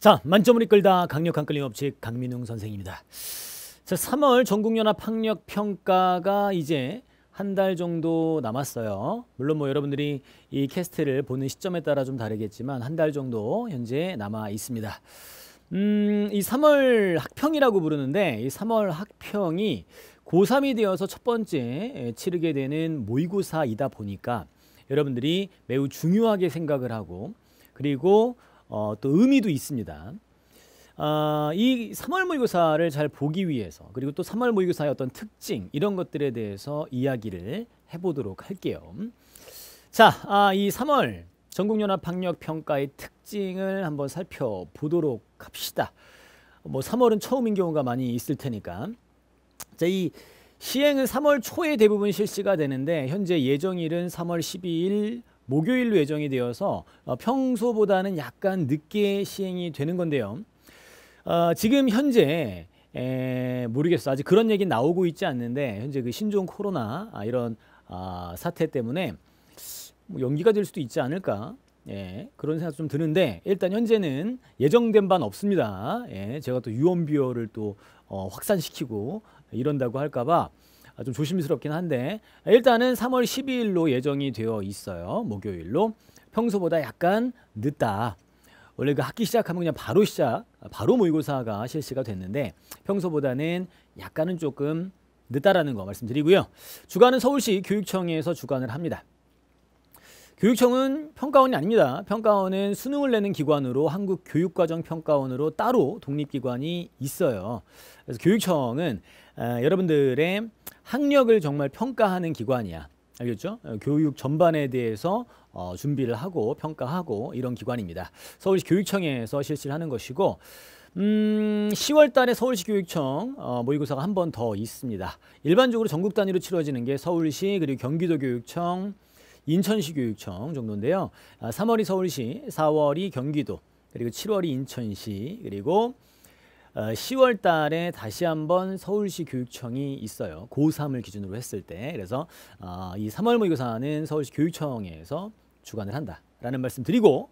자, 만점을 이끌다 강력한 끌림업체 강민웅 선생입니다. 자, 3월 전국연합 학력 평가가 이제 한 달 정도 남았어요. 물론 뭐 여러분들이 이 캐스트를 보는 시점에 따라 좀 다르겠지만 한 달 정도 현재 남아 있습니다. 음, 이 3월 학평이라고 부르는데 이 3월 학평이 고3이 되어서 첫 번째 치르게 되는 모의고사이다 보니까 여러분들이 매우 중요하게 생각을 하고 그리고 어, 또 의미도 있습니다. 아, 이 3월 모의고사를 잘 보기 위해서 그리고 또 3월 모의고사의 어떤 특징 이런 것들에 대해서 이야기를 해보도록 할게요. 자, 아, 이 3월 전국연합학력평가의 특징을 한번 살펴보도록 합시다. 뭐 3월은 처음인 경우가 많이 있을 테니까. 자, 이 시행은 3월 초에 대부분 실시가 되는데 현재 예정일은 3월 12일 목요일로 예정이 되어서 어, 평소보다는 약간 늦게 시행이 되는 건데요. 어, 지금 현재 에, 모르겠어 아직 그런 얘기 나오고 있지 않는데 현재 그 신종 코로나 아, 이런 아, 사태 때문에 뭐 연기가 될 수도 있지 않을까 예, 그런 생각 좀 드는데 일단 현재는 예정된 반 없습니다. 예, 제가 또 유언비어를 또 어, 확산시키고 이런다고 할까봐 아, 좀 조심스럽긴 한데 일단은 3월 12일로 예정이 되어 있어요. 목요일로 평소보다 약간 늦다. 원래 그 학기 시작하면 그냥 바로 시작, 바로 모의고사가 실시가 됐는데 평소보다는 약간은 조금 늦다라는 거 말씀드리고요. 주간은 서울시 교육청에서 주관을 합니다. 교육청은 평가원이 아닙니다. 평가원은 수능을 내는 기관으로 한국교육과정평가원으로 따로 독립기관이 있어요. 그래서 교육청은 아, 여러분들의 학력을 정말 평가하는 기관이야. 알겠죠? 어, 교육 전반에 대해서 어, 준비를 하고 평가하고 이런 기관입니다. 서울시 교육청에서 실시를 하는 것이고 음, 10월 달에 서울시 교육청 어, 모의고사가 한 번 더 있습니다. 일반적으로 전국 단위로 치러지는 게 서울시 그리고 경기도 교육청 인천시 교육청 정도인데요. 3월이 아, 서울시, 4월이 경기도, 그리고 7월이 인천시, 그리고 10월 어, 달에 다시 한번 서울시 교육청이 있어요. 고3을 기준으로 했을 때. 그래서 어, 이 3월 모의고사는 서울시 교육청에서 주관을 한다. 라는 말씀 드리고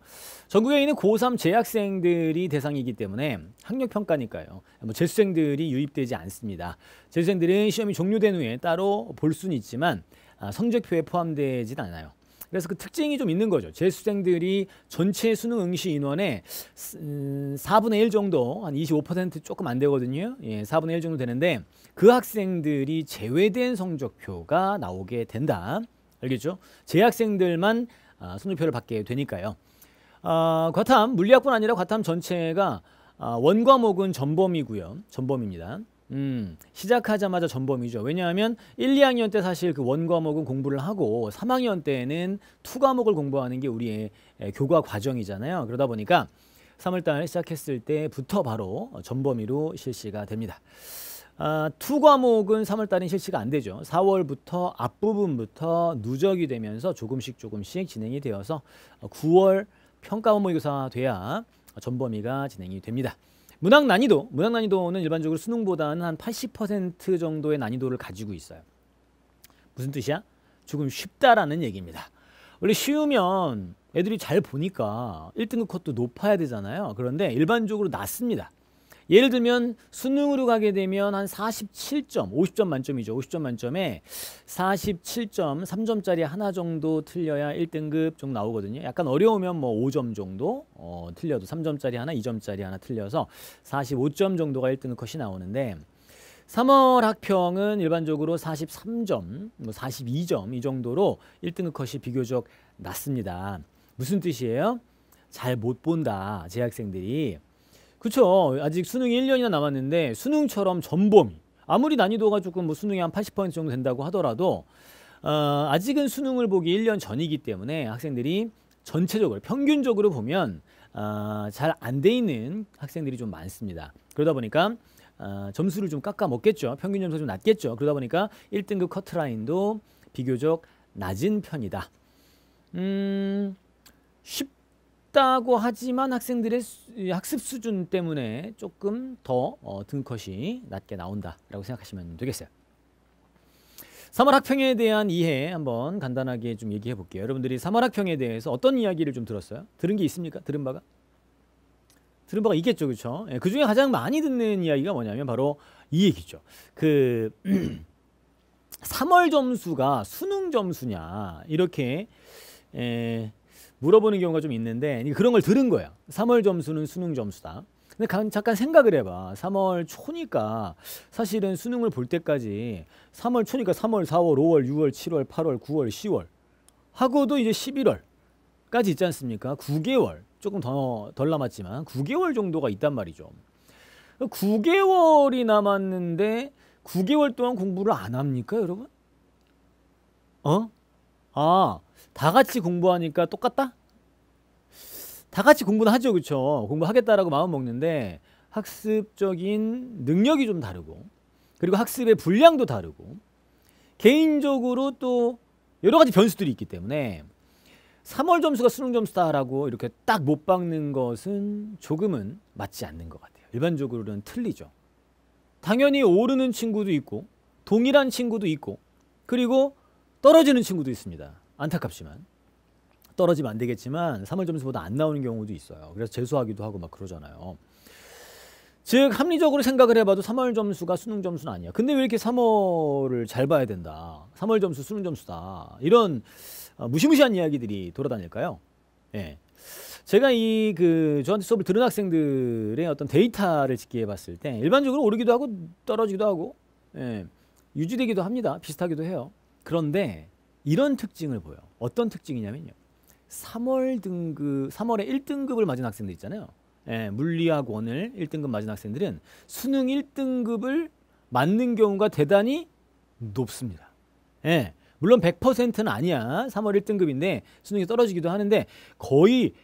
전국에 있는 고3 재학생들이 대상이기 때문에 학력평가니까요. 뭐 재수생들이 유입되지 않습니다. 재수생들은 시험이 종료된 후에 따로 볼 수는 있지만 아, 성적표에 포함되진 않아요. 그래서 그 특징이 좀 있는 거죠. 재수생들이 전체 수능 응시 인원의 4분의 음, 1 정도 한 25% 조금 안 되거든요. 예, 4분의 1 정도 되는데 그 학생들이 제외된 성적표가 나오게 된다. 알겠죠? 재학생들만 성적표를 아, 받게 되니까요. 아, 과탐 물리학뿐 아니라 과탐 전체가 아, 원과목은 전범이고요. 전범입니다. 음, 시작하자마자 전범이죠. 왜냐하면 1, 2학년 때 사실 그 원과목은 공부를 하고 3학년 때는 에 투과목을 공부하는 게 우리의 교과 과정이잖아요. 그러다 보니까 3월달 시작했을 때부터 바로 전범위로 실시가 됩니다. 아, 투과목은 3월달에 실시가 안 되죠. 4월부터 앞부분부터 누적이 되면서 조금씩 조금씩 진행이 되어서 9월 어, 평가원 모의고사 돼야 전범위가 진행이 됩니다. 문학 난이도, 문학 난이도는 일반적으로 수능보다는 한 80% 정도의 난이도를 가지고 있어요. 무슨 뜻이야? 조금 쉽다라는 얘기입니다. 원래 쉬우면 애들이 잘 보니까 1등급 컷도 높아야 되잖아요. 그런데 일반적으로 낮습니다. 예를 들면 수능으로 가게 되면 한 47점, 50점 만점이죠. 50점 만점에 47점, 3점짜리 하나 정도 틀려야 1등급 좀 나오거든요. 약간 어려우면 뭐 5점 정도 어, 틀려도 3점짜리 하나, 2점짜리 하나 틀려서 45점 정도가 1등급 컷이 나오는데 3월 학평은 일반적으로 43점, 뭐 42점 이 정도로 1등급 컷이 비교적 낮습니다. 무슨 뜻이에요? 잘 못 본다, 재학생들이. 그렇죠 아직 수능이 1년이나 남았는데 수능처럼 전범위. 아무리 난이도가 조금 뭐 수능이 한 80% 정도 된다고 하더라도 어, 아직은 수능을 보기 1년 전이기 때문에 학생들이 전체적으로 평균적으로 보면 어, 잘안 돼 있는 학생들이 좀 많습니다. 그러다 보니까 어, 점수를 좀 깎아 먹겠죠. 평균 점수가 좀 낮겠죠. 그러다 보니까 1등급 커트라인도 비교적 낮은 편이다. 음, 있다고 하지만 학생들의 학습 수준 때문에 조금 더 어, 등컷이 낮게 나온다라고 생각하시면 되겠어요. 3월 학평에 대한 이해 한번 간단하게 좀 얘기해 볼게요. 여러분들이 3월 학평에 대해서 어떤 이야기를 좀 들었어요? 들은 게 있습니까? 들은 바가? 들은 바가 있겠죠, 그렇죠? 예, 그 중에 가장 많이 듣는 이야기가 뭐냐면 바로 이 얘기죠. 그 3월 점수가 수능 점수냐 이렇게 에, 물어보는 경우가 좀 있는데 그런 걸 들은 거야. 3월 점수는 수능 점수다. 근데 잠깐 생각을 해봐. 3월 초니까 사실은 수능을 볼 때까지 3월 초니까 3월, 4월, 5월, 6월, 7월, 8월, 9월, 10월 하고도 이제 11월까지 있지 않습니까? 9개월 조금 더 덜 남았지만 9개월 정도가 있단 말이죠. 9개월이 남았는데 9개월 동안 공부를 안 합니까, 여러분? 어? 아, 다 같이 공부하니까 똑같다? 다 같이 공부는 하죠, 그렇죠? 공부하겠다라고 마음 먹는데 학습적인 능력이 좀 다르고 그리고 학습의 분량도 다르고 개인적으로 또 여러 가지 변수들이 있기 때문에 3월 점수가 수능 점수다라고 이렇게 딱 못 박는 것은 조금은 맞지 않는 것 같아요. 일반적으로는 틀리죠. 당연히 오르는 친구도 있고 동일한 친구도 있고 그리고 떨어지는 친구도 있습니다. 안타깝지만 떨어지면 안 되겠지만 3월 점수보다 안 나오는 경우도 있어요. 그래서 재수하기도 하고 막 그러잖아요. 즉 합리적으로 생각을 해봐도 3월 점수가 수능 점수는 아니야. 근데 왜 이렇게 3월을 잘 봐야 된다. 3월 점수 수능 점수다. 이런 어, 무시무시한 이야기들이 돌아다닐까요? 예. 제가 이 그 저한테 수업을 들은 학생들의 어떤 데이터를 집계해 봤을 때 일반적으로 오르기도 하고 떨어지기도 하고 예. 유지되기도 합니다. 비슷하기도 해요. 그런데 이런 특징을 보여. 어떤 특징이냐면요. 3월 등급, 3월에 1등급을 맞은 학생들 있잖아요. 예, 물리학 원을 1등급 맞은 학생들은 수능 1등급을 맞는 경우가 대단히 높습니다. 예, 물론 100%는 아니야. 3월 1등급인데 수능이 떨어지기도 하는데 거의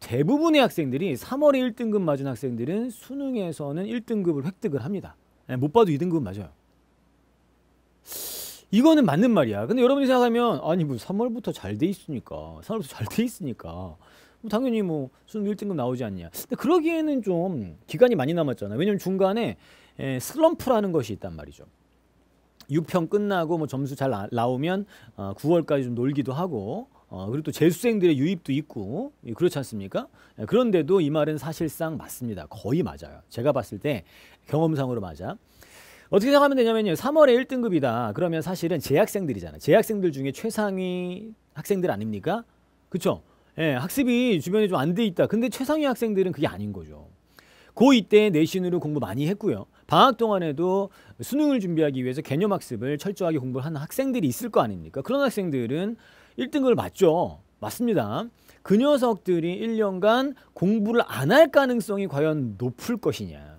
대부분의 학생들이 3월에 1등급 맞은 학생들은 수능에서는 1등급을 획득을 합니다. 예, 못 봐도 2등급은 맞아요. 이거는 맞는 말이야. 근데 여러분이 생각하면 아니 뭐 3월부터 잘 돼 있으니까 3월부터 잘 돼 있으니까 뭐 당연히 뭐 수능 1등급 나오지 않냐. 근데 그러기에는 좀 기간이 많이 남았잖아. 왜냐면 중간에 에, 슬럼프라는 것이 있단 말이죠. 6평 끝나고 뭐 점수 잘 나, 오면 어, 9월까지 좀 놀기도 하고 어, 그리고 또 재수생들의 유입도 있고 그렇지 않습니까? 예, 그런데도 이 말은 사실상 맞습니다. 거의 맞아요. 제가 봤을 때 경험상으로 맞아. 어떻게 생각하면 되냐면요. 3월에 1등급이다. 그러면 사실은 재학생들이잖아. 재학생들 중에 최상위 학생들 아닙니까? 그쵸? 예, 학습이 주변에 좀 안 돼 있다. 근데 최상위 학생들은 그게 아닌 거죠. 고2 때 내신으로 공부 많이 했고요. 방학 동안에도 수능을 준비하기 위해서 개념 학습을 철저하게 공부를 하는 학생들이 있을 거 아닙니까? 그런 학생들은 1등급을 맞죠. 맞습니다. 그 녀석들이 1년간 공부를 안 할 가능성이 과연 높을 것이냐.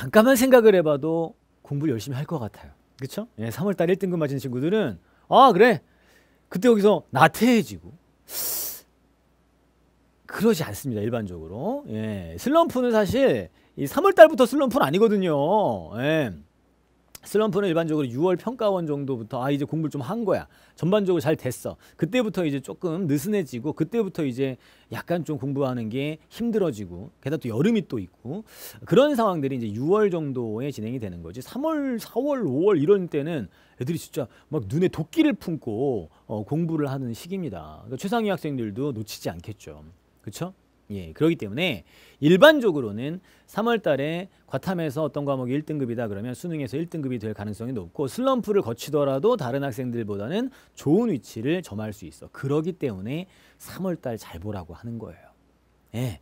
잠깐만 생각을 해봐도 공부를 열심히 할 것 같아요. 그렇죠? 예, 3월달 1등급 맞은 친구들은 아 그래 그때 여기서 나태해지고 그러지 않습니다. 일반적으로 예, 슬럼프는 사실 이 3월달부터 슬럼프는 아니거든요. 예. 슬럼프는 일반적으로 6월 평가원 정도부터 아 이제 공부를 좀 한 거야 전반적으로 잘 됐어 그때부터 이제 조금 느슨해지고 그때부터 이제 약간 좀 공부하는 게 힘들어지고 게다가 또 여름이 또 있고 그런 상황들이 이제 6월 정도에 진행이 되는 거지 3월 4월 5월 이런 때는 애들이 진짜 막 눈에 도끼를 품고 어, 공부를 하는 시기입니다 그러니까 최상위 학생들도 놓치지 않겠죠 그렇죠? 예, 그렇기 때문에 일반적으로는 3월 달에 과탐에서 어떤 과목이 1등급이다 그러면 수능에서 1등급이 될 가능성이 높고 슬럼프를 거치더라도 다른 학생들보다는 좋은 위치를 점할 수 있어. 그러기 때문에 3월 달 잘 보라고 하는 거예요. 예.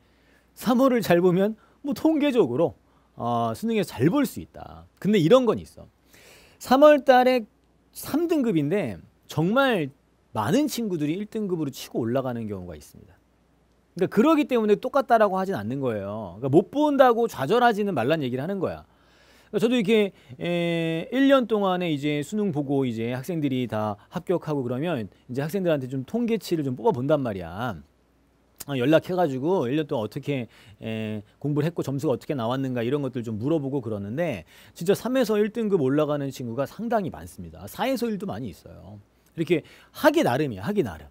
3월을 잘 보면 뭐 통계적으로 어, 수능에서 잘 볼 수 있다. 근데 이런 건 있어. 3월 달에 3등급인데 정말 많은 친구들이 1등급으로 치고 올라가는 경우가 있습니다. 그러니까 그러기 때문에 똑같다라고 하진 않는 거예요. 그러니까 못 본다고 좌절하지는 말란 얘기를 하는 거야. 그러니까 저도 이렇게 에, 1년 동안에 이제 수능 보고 이제 학생들이 다 합격하고 그러면 이제 학생들한테 좀 통계치를 좀 뽑아 본단 말이야. 어, 연락해가지고 1년 동안 어떻게 에, 공부를 했고 점수가 어떻게 나왔는가 이런 것들 좀 물어보고 그러는데 진짜 3에서 1등급 올라가는 친구가 상당히 많습니다. 4에서 1도 많이 있어요. 이렇게 하기 나름이야. 하기 나름.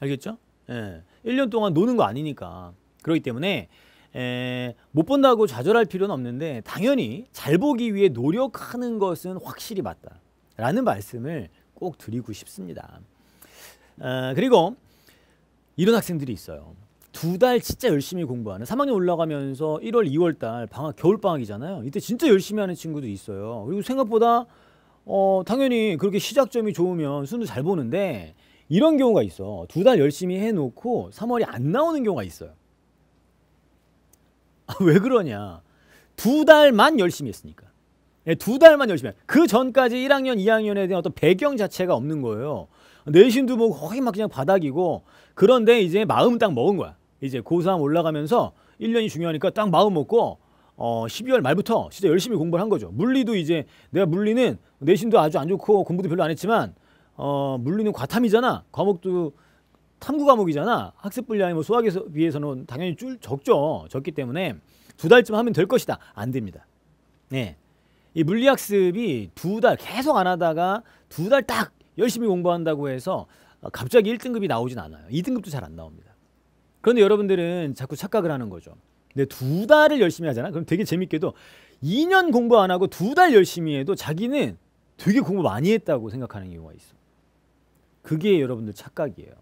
알겠죠? 예. 1년 동안 노는 거 아니니까. 그렇기 때문에 에, 못 본다고 좌절할 필요는 없는데 당연히 잘 보기 위해 노력하는 것은 확실히 맞다. 라는 말씀을 꼭 드리고 싶습니다. 어, 그리고 이런 학생들이 있어요. 두 달 진짜 열심히 공부하는 3학년 올라가면서 1월, 2월 달 방학 겨울 방학이잖아요. 이때 진짜 열심히 하는 친구도 있어요. 그리고 생각보다 어, 당연히 그렇게 시작점이 좋으면 수능 잘 보는데 이런 경우가 있어. 두 달 열심히 해놓고 3월이 안 나오는 경우가 있어요. 아, 왜 그러냐. 두 달만 열심히 했으니까. 네, 두 달만 열심히 그 전까지 1학년, 2학년에 대한 어떤 배경 자체가 없는 거예요. 내신도 뭐 거의 막 그냥 바닥이고 그런데 이제 마음 딱 먹은 거야. 이제 고3 올라가면서 1년이 중요하니까 딱 마음 먹고 어, 12월 말부터 진짜 열심히 공부를 한 거죠. 물리도 이제 내가 물리는 내신도 아주 안 좋고 공부도 별로 안 했지만 어, 물리는 과탐이잖아. 과목도 탐구 과목이잖아. 학습 분량이 뭐 수학에 비해서는 당연히 줄 적죠. 적기 때문에 두 달쯤 하면 될 것이다. 안 됩니다. 네. 이 물리학습이 두 달 계속 안 하다가 두 달 딱 열심히 공부한다고 해서 갑자기 1등급이 나오진 않아요. 2등급도 잘 안 나옵니다. 그런데 여러분들은 자꾸 착각을 하는 거죠. 근데 두 달을 열심히 하잖아. 그럼 되게 재밌게도 2년 공부 안 하고 두 달 열심히 해도 자기는 되게 공부 많이 했다고 생각하는 경우가 있어. 그게 여러분들 착각이에요.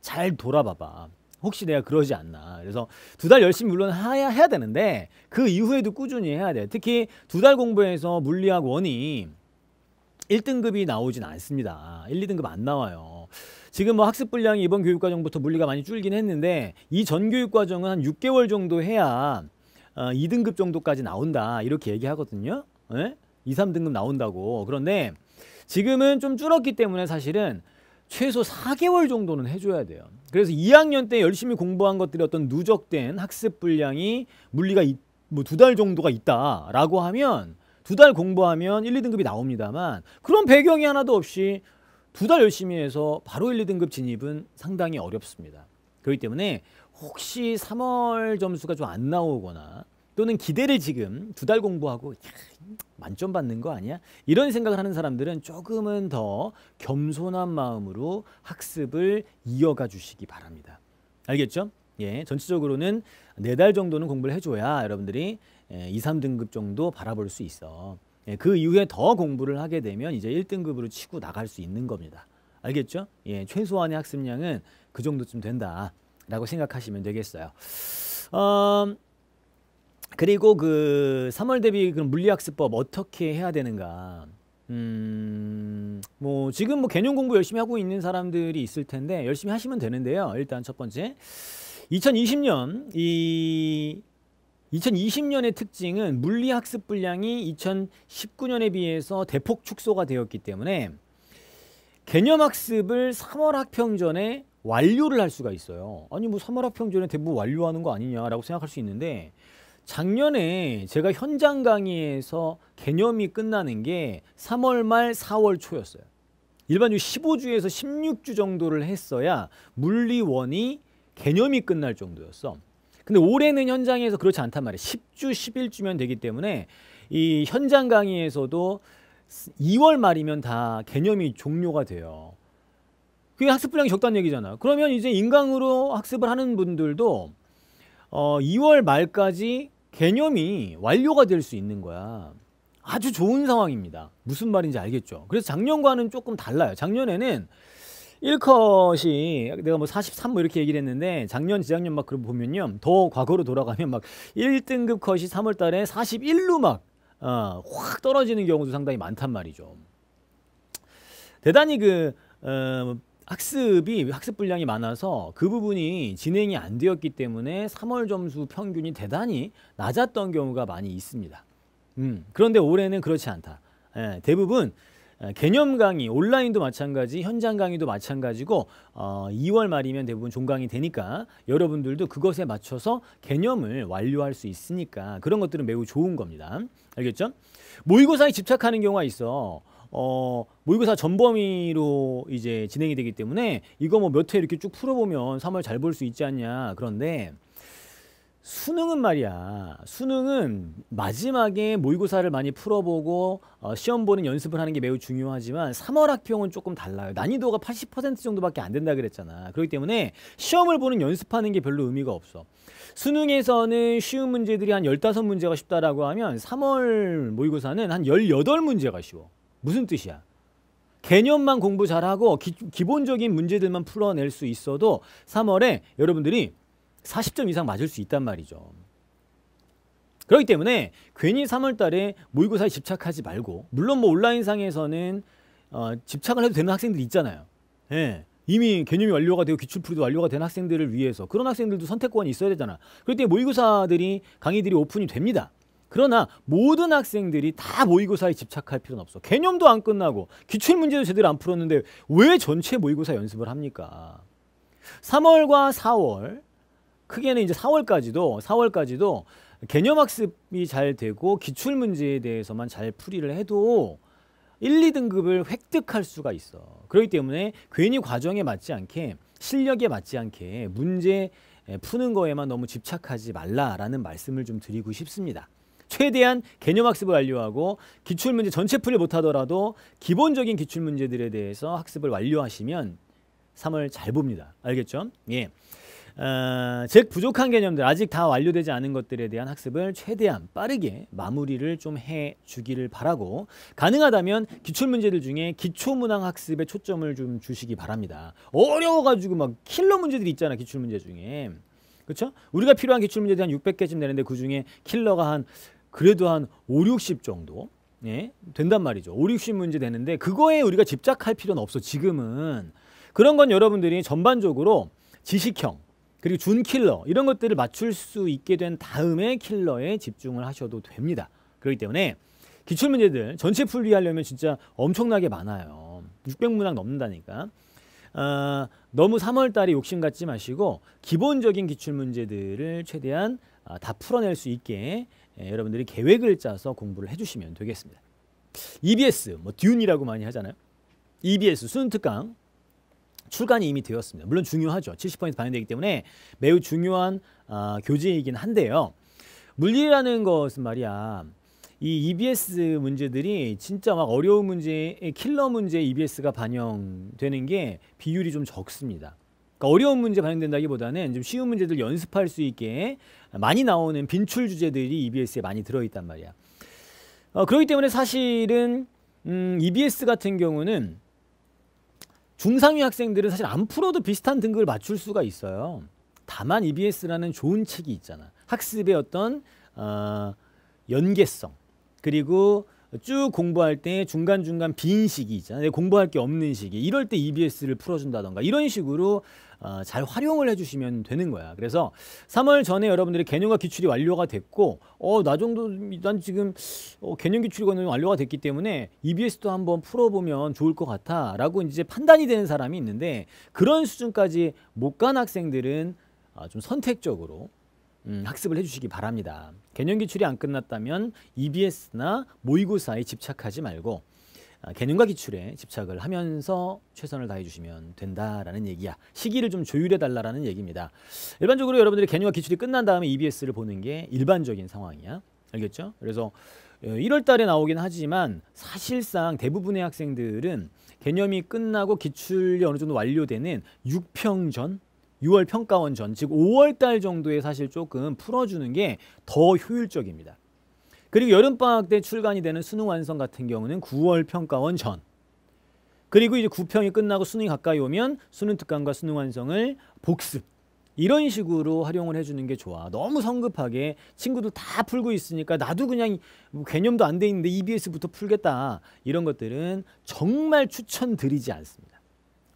잘 돌아봐봐. 혹시 내가 그러지 않나. 그래서 두 달 열심히 물론 해야, 해야 되는데 그 이후에도 꾸준히 해야 돼 특히 두 달 공부해서 물리학 원이 1등급이 나오진 않습니다. 1, 2등급 안 나와요. 지금 뭐 학습 분량이 이번 교육과정부터 물리가 많이 줄긴 했는데 이 전 교육과정은 한 6개월 정도 해야 어, 2등급 정도까지 나온다 이렇게 얘기하거든요. 예? 2, 3등급 나온다고. 그런데 지금은 좀 줄었기 때문에 사실은 최소 4개월 정도는 해줘야 돼요. 그래서 2학년 때 열심히 공부한 것들이 어떤 누적된 학습 분량이 물리가 뭐 두 달 정도가 있다라고 하면 두 달 공부하면 1, 2등급이 나옵니다만 그런 배경이 하나도 없이 두 달 열심히 해서 바로 1, 2등급 진입은 상당히 어렵습니다. 그렇기 때문에 혹시 3월 점수가 좀 안 나오거나 또는 기대를 지금 두 달 공부하고 만점 받는 거 아니야? 이런 생각을 하는 사람들은 조금은 더 겸손한 마음으로 학습을 이어가 주시기 바랍니다. 알겠죠? 예, 전체적으로는 네 달 정도는 공부를 해줘야 여러분들이 예, 2, 3등급 정도 바라볼 수 있어. 예, 그 이후에 더 공부를 하게 되면 이제 1등급으로 치고 나갈 수 있는 겁니다. 알겠죠? 예, 최소한의 학습량은 그 정도쯤 된다라고 생각하시면 되겠어요. 음, 그리고 그 3월 대비 그 물리학습법 어떻게 해야 되는가. 음, 뭐 지금 뭐 개념 공부 열심히 하고 있는 사람들이 있을 텐데 열심히 하시면 되는데요. 일단 첫 번째 2020년 이 2020년의 특징은 물리학습 분량이 2019년에 비해서 대폭 축소가 되었기 때문에 개념학습을 3월 학평 전에 완료를 할 수가 있어요. 아니 뭐 3월 학평 전에 대부분 완료하는 거 아니냐라고 생각할 수 있는데 작년에 제가 현장 강의에서 개념이 끝나는 게 3월 말 4월 초였어요. 일반적으로 15주에서 16주 정도를 했어야 물리원이 개념이 끝날 정도였어. 근데 올해는 현장에서 그렇지 않단 말이에요. 10주, 11주면 되기 때문에 이 현장 강의에서도 2월 말이면 다 개념이 종료가 돼요. 그게 학습 분량이 적다는 얘기잖아. 그러면 이제 인강으로 학습을 하는 분들도 어, 2월 말까지 개념이 완료가 될 수 있는 거야. 아주 좋은 상황입니다. 무슨 말인지 알겠죠? 그래서 작년과는 조금 달라요. 작년에는 1컷이 내가 뭐 43뭐 뭐 이렇게 얘기를 했는데 작년 재작년막 그런 보면요. 더 과거로 돌아가면 막 1등급 컷이 3월 달에 41로 막확 어, 떨어지는 경우도 상당히 많단 말이죠. 대단히 그 어, 학습이 학습 분량이 많아서 그 부분이 진행이 안 되었기 때문에 3월 점수 평균이 대단히 낮았던 경우가 많이 있습니다. 음, 그런데 올해는 그렇지 않다. 예, 대부분 예, 개념 강의, 온라인도 마찬가지, 현장 강의도 마찬가지고 어, 2월 말이면 대부분 종강이 되니까 여러분들도 그것에 맞춰서 개념을 완료할 수 있으니까 그런 것들은 매우 좋은 겁니다. 알겠죠? 모의고사에 집착하는 경우가 있어. 어, 모의고사 전범위로 이제 진행이 되기 때문에 이거 뭐 몇 회 이렇게 쭉 풀어보면 3월 잘 볼 수 있지 않냐. 그런데 수능은 말이야. 수능은 마지막에 모의고사를 많이 풀어보고 어, 시험 보는 연습을 하는 게 매우 중요하지만 3월 학평은 조금 달라요. 난이도가 80% 정도밖에 안 된다 그랬잖아. 그렇기 때문에 시험을 보는 연습하는 게 별로 의미가 없어. 수능에서는 쉬운 문제들이 한 15문제가 쉽다라고 하면 3월 모의고사는 한 18문제가 쉬워. 무슨 뜻이야? 개념만 공부 잘하고 기, 본적인 문제들만 풀어낼 수 있어도 3월에 여러분들이 40점 이상 맞을 수 있단 말이죠. 그렇기 때문에 괜히 3월 달에 모의고사에 집착하지 말고 물론 뭐 온라인상에서는 어, 집착을 해도 되는 학생들 이 있잖아요. 예. 이미 개념이 완료가 되고 기출풀이도 완료가 된 학생들을 위해서 그런 학생들도 선택권이 있어야 되잖아. 그럴 때 모의고사들이 강의들이 오픈이 됩니다. 그러나 모든 학생들이 다 모의고사에 집착할 필요는 없어. 개념도 안 끝나고 기출문제도 제대로 안 풀었는데 왜 전체 모의고사 연습을 합니까? 3월과 4월 크게는 이제 4월까지도 4월까지도 개념 학습이 잘 되고 기출 문제에 대해서만 잘 풀이를 해도 1, 2등급을 획득할 수가 있어. 그렇기 때문에 괜히 과정에 맞지 않게 실력에 맞지 않게 문제 푸는 거에만 너무 집착하지 말라라는 말씀을 좀 드리고 싶습니다. 최대한 개념 학습을 완료하고 기출 문제 전체 풀이 못하더라도 기본적인 기출 문제들에 대해서 학습을 완료하시면 3월 잘 봅니다. 알겠죠? 예. 어, 즉 부족한 개념들 아직 다 완료되지 않은 것들에 대한 학습을 최대한 빠르게 마무리를 좀 해주기를 바라고 가능하다면 기출문제들 중에 기초문항 학습에 초점을 좀 주시기 바랍니다. 어려워가지고 막 킬러 문제들이 있잖아 기출문제 중에 그렇죠? 우리가 필요한 기출문제에 대한 600개쯤 되는데 그중에 킬러가 한 그래도 한 5, 60 정도 예? 된단 말이죠. 5, 60 문제 되는데 그거에 우리가 집착할 필요는 없어 지금은. 그런 건 여러분들이 전반적으로 지식형 그리고 준킬러 이런 것들을 맞출 수 있게 된 다음에 킬러에 집중을 하셔도 됩니다. 그렇기 때문에 기출문제들 전체 풀이하려면 진짜 엄청나게 많아요. 600문항 넘는다니까. 어, 너무 3월달에 욕심 갖지 마시고 기본적인 기출문제들을 최대한 아, 다 풀어낼 수 있게 예, 여러분들이 계획을 짜서 공부를 해주시면 되겠습니다. EBS, 뭐 듀이라고 많이 하잖아요. EBS 수능 특강 출간이 이미 되었습니다. 물론 중요하죠. 7 0 반영되기 때문에 매우 중요한 어, 교재이긴 한데요. 물리라는 것은 말이야 이 EBS 문제들이 진짜 막 어려운 문제, 킬러 문제 EBS가 반영되는 게 비율이 좀 적습니다. 그러니까 어려운 문제 반영된다기보다는 좀 쉬운 문제들 연습할 수 있게 많이 나오는 빈출 주제들이 EBS에 많이 들어있단 말이야. 어, 그렇기 때문에 사실은 음, EBS 같은 경우는 중상위 학생들은 사실 안 풀어도 비슷한 등급을 맞출 수가 있어요. 다만 EBS라는 좋은 책이 있잖아. 학습의 어떤 어, 연계성 그리고 쭉 공부할 때 중간중간 빈 시기 있잖아. 공부할 게 없는 시기. 이럴 때 EBS를 풀어준다던가 이런 식으로 어, 잘 활용을 해주시면 되는 거야. 그래서 3월 전에 여러분들이 개념과 기출이 완료가 됐고 어 나 정도 난 지금 어, 개념 기출이 완료가 됐기 때문에 EBS도 한번 풀어보면 좋을 것 같아라고 이제 판단이 되는 사람이 있는데 그런 수준까지 못 간 학생들은 어, 좀 선택적으로 음, 학습을 해주시기 바랍니다. 개념 기출이 안 끝났다면 EBS나 모의고사에 집착하지 말고 아, 개념과 기출에 집착을 하면서 최선을 다해 주시면 된다라는 얘기야. 시기를 좀 조율해 달라라는 얘기입니다. 일반적으로 여러분들이 개념과 기출이 끝난 다음에 EBS를 보는 게 일반적인 상황이야. 알겠죠? 그래서 1월 예, 달에 나오긴 하지만 사실상 대부분의 학생들은 개념이 끝나고 기출이 어느 정도 완료되는 6평 전 6월 평가원 전, 즉 5월 달 정도에 사실 조금 풀어주는 게 더 효율적입니다. 그리고 여름방학 때 출간이 되는 수능 완성 같은 경우는 9월 평가원 전. 그리고 이제 9평이 끝나고 수능이 가까이 오면 수능 특강과 수능 완성을 복습. 이런 식으로 활용을 해주는 게 좋아. 너무 성급하게 친구들 다 풀고 있으니까 나도 그냥 뭐 개념도 안 돼 있는데 EBS부터 풀겠다. 이런 것들은 정말 추천드리지 않습니다.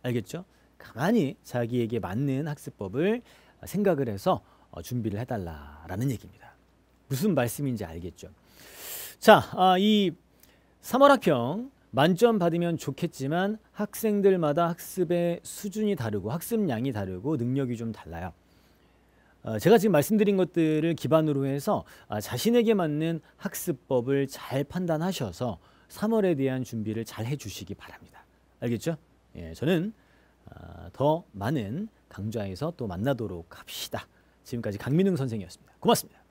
알겠죠? 가만히 자기에게 맞는 학습법을 생각을 해서 어, 준비를 해달라라는 얘기입니다. 무슨 말씀인지 알겠죠? 자, 아, 이 3월 학평 만점 받으면 좋겠지만 학생들마다 학습의 수준이 다르고 학습량이 다르고 능력이 좀 달라요. 어, 제가 지금 말씀드린 것들을 기반으로 해서 아, 자신에게 맞는 학습법을 잘 판단하셔서 3월에 대한 준비를 잘 해주시기 바랍니다. 알겠죠? 예, 저는 아, 더 많은 강좌에서 또 만나도록 합시다. 지금까지 강민웅 선생이었습니다. 고맙습니다.